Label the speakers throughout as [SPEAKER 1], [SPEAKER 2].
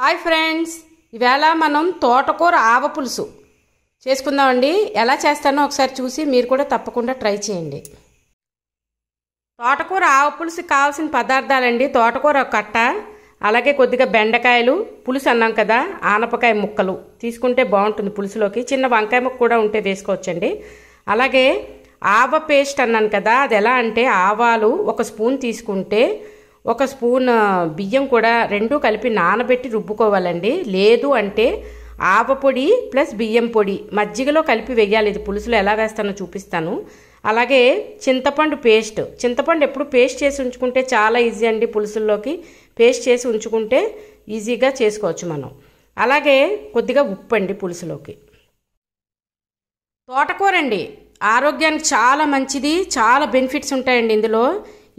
[SPEAKER 1] hi friends ఇవాళ మనం తోటకూర ఆవ పులుసు చేసుకుందామండి ఎలా చేస్తానో ఒకసారి చూసి మీరు కూడా తప్పకుండా ట్రై చేయండి తోటకూర ఆవ పులుసు కావాల్సిన పదార్థాలండి తోటకూర కట్ట అలాగే కొద్దిగా బెండకాయలు పులుసు అన్నాం కదా ఆనపకాయ ముక్కలు తీసుకుంటే బాగుంటుంది పులుసులోకి చిన్న వంకాయ ముక్క కూడా ఉంటే వేసుకోవచ్చండి అలాగే ఆవ పేస్ట్ అన్నాను కదా అది ఎలా అంటే ఆవాలు ఒక స్పూన్ తీసుకుంటే ఒక స్పూన్ బియ్యం కూడా రెండు కలిపి నానబెట్టి రుబ్బుకోవాలండి లేదు అంటే ఆవపొడి ప్లస్ బియ్యం పొడి మజ్జిగలో కలిపి వేయాలి ఇది పులుసులో ఎలా వేస్తానో చూపిస్తాను అలాగే చింతపండు పేస్ట్ చింతపండు ఎప్పుడు పేస్ట్ చేసి ఉంచుకుంటే చాలా ఈజీ అండి పులుసుల్లోకి పేస్ట్ చేసి ఉంచుకుంటే ఈజీగా చేసుకోవచ్చు మనం అలాగే కొద్దిగా ఉప్పు అండి పులుసులోకి తోటకూరండి ఆరోగ్యానికి చాలా మంచిది చాలా బెనిఫిట్స్ ఉంటాయండి ఇందులో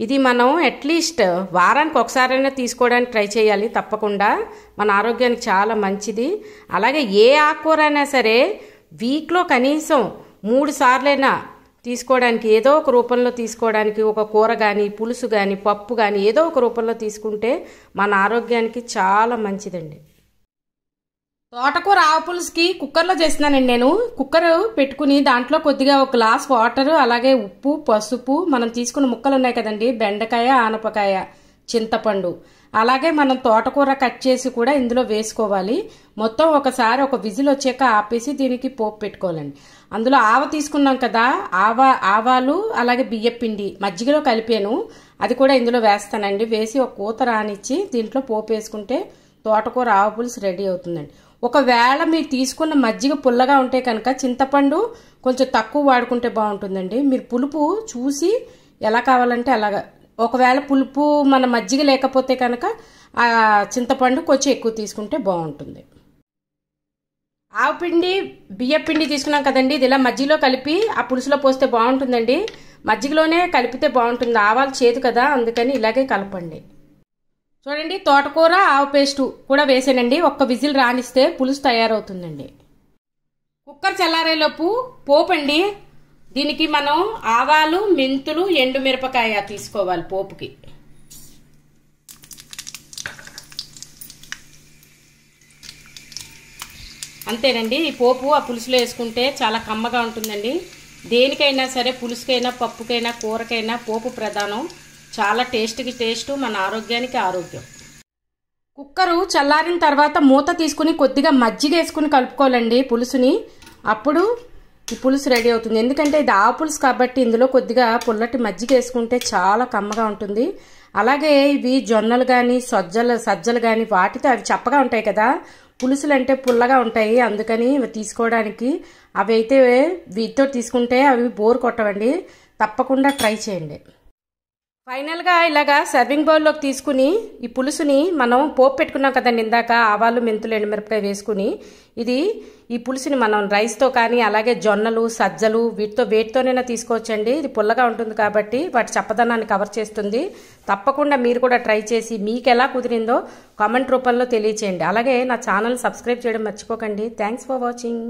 [SPEAKER 1] ఇది మనం అట్లీస్ట్ వారానికి ఒకసారైనా తీసుకోవడానికి ట్రై చేయాలి తప్పకుండా మన ఆరోగ్యానికి చాలా మంచిది అలాగే ఏ అయినా సరే వీక్లో కనీసం మూడు సార్లైనా తీసుకోవడానికి ఏదో ఒక రూపంలో తీసుకోవడానికి ఒక కూర కానీ పులుసు కానీ పప్పు కానీ ఏదో ఒక రూపంలో తీసుకుంటే మన ఆరోగ్యానికి చాలా మంచిదండి తోటకూర ఆవ పులుసుకి కుక్కర్లో చేస్తున్నానండి నేను కుక్కర్ పెట్టుకుని దాంట్లో కొద్దిగా ఒక గ్లాస్ వాటర్ అలాగే ఉప్పు పసుపు మనం తీసుకున్న ముక్కలు ఉన్నాయి కదండి బెండకాయ ఆనపకాయ చింతపండు అలాగే మనం తోటకూర కట్ చేసి కూడా ఇందులో వేసుకోవాలి మొత్తం ఒకసారి ఒక విజిల్ వచ్చాక ఆపేసి దీనికి పోపు పెట్టుకోవాలండి అందులో ఆవ తీసుకున్నాం కదా ఆవ ఆవాలు అలాగే బియ్యపిండి మజ్జిగలో కలిపాను అది కూడా ఇందులో వేస్తానండి వేసి ఒక కూత రానిచ్చి దీంట్లో పోపు వేసుకుంటే తోటకూర ఆవ పులుసు రెడీ అవుతుందండి ఒకవేళ మీరు తీసుకున్న మజ్జిగ పుల్లగా ఉంటే కనుక చింతపండు కొంచెం తక్కువ వాడుకుంటే బాగుంటుందండి మీరు పులుపు చూసి ఎలా కావాలంటే అలాగా ఒకవేళ పులుపు మన మజ్జిగ లేకపోతే కనుక ఆ చింతపండు కొంచెం ఎక్కువ తీసుకుంటే బాగుంటుంది ఆవు పిండి బియ్య పిండి తీసుకున్నాం కదండి ఇది ఇలా మజ్జిగలో కలిపి ఆ పులుసులో పోస్తే బాగుంటుందండి మజ్జిగలోనే కలిపితే బాగుంటుంది ఆవాలు చేదు కదా అందుకని ఇలాగే కలపండి చూడండి తోటకూర ఆవు పేస్టు కూడా వేసానండి ఒక్క విజిల్ రానిస్తే పులుసు తయారవుతుందండి కుక్కర్ చల్లారేలోపు పోపు అండి దీనికి మనం ఆవాలు మెంతులు ఎండుమిరపకాయ తీసుకోవాలి పోపుకి అంతేనండి ఈ పోపు ఆ పులుసులో వేసుకుంటే చాలా కమ్మగా ఉంటుందండి దేనికైనా సరే పులుసుకైనా పప్పుకైనా కూరకైనా పోపు ప్రధానం చాలా టేస్ట్కి టేస్ట్ మన ఆరోగ్యానికి ఆరోగ్యం కుక్కరు చల్లారిన తర్వాత మూత తీసుకుని కొద్దిగా మజ్జిగ వేసుకుని కలుపుకోవాలండి పులుసుని అప్పుడు ఈ పులుసు రెడీ అవుతుంది ఎందుకంటే ఇది ఆ పులుసు కాబట్టి ఇందులో కొద్దిగా పుల్లటి మజ్జిగ వేసుకుంటే చాలా కమ్మగా ఉంటుంది అలాగే ఇవి జొన్నలు కానీ సజ్జలు సజ్జలు కానీ వాటితో అవి చప్పగా ఉంటాయి కదా పులుసులు అంటే పుల్లగా ఉంటాయి అందుకని తీసుకోవడానికి అవి అయితే వీటితో తీసుకుంటే అవి బోర్ కొట్టవండి తప్పకుండా ట్రై చేయండి ఫైనల్గా ఇలాగా సర్వింగ్ బౌల్లోకి తీసుకుని ఈ పులుసుని మనం పోపు పెట్టుకున్నాం కదండి ఇందాక ఆవాలు మెంతులు ఎండుమిరపకాయ వేసుకుని ఇది ఈ పులుసుని మనం రైస్తో కానీ అలాగే జొన్నలు సజ్జలు వీటితో వేటితోనైనా తీసుకోవచ్చండి ఇది పుల్లగా ఉంటుంది కాబట్టి వాటి చప్పదనాన్ని కవర్ చేస్తుంది తప్పకుండా మీరు కూడా ట్రై చేసి మీకు ఎలా కుదిరిందో కామెంట్ రూపంలో తెలియచేయండి అలాగే నా ఛానల్ సబ్స్క్రైబ్ చేయడం మర్చిపోకండి థ్యాంక్స్ ఫర్ వాచింగ్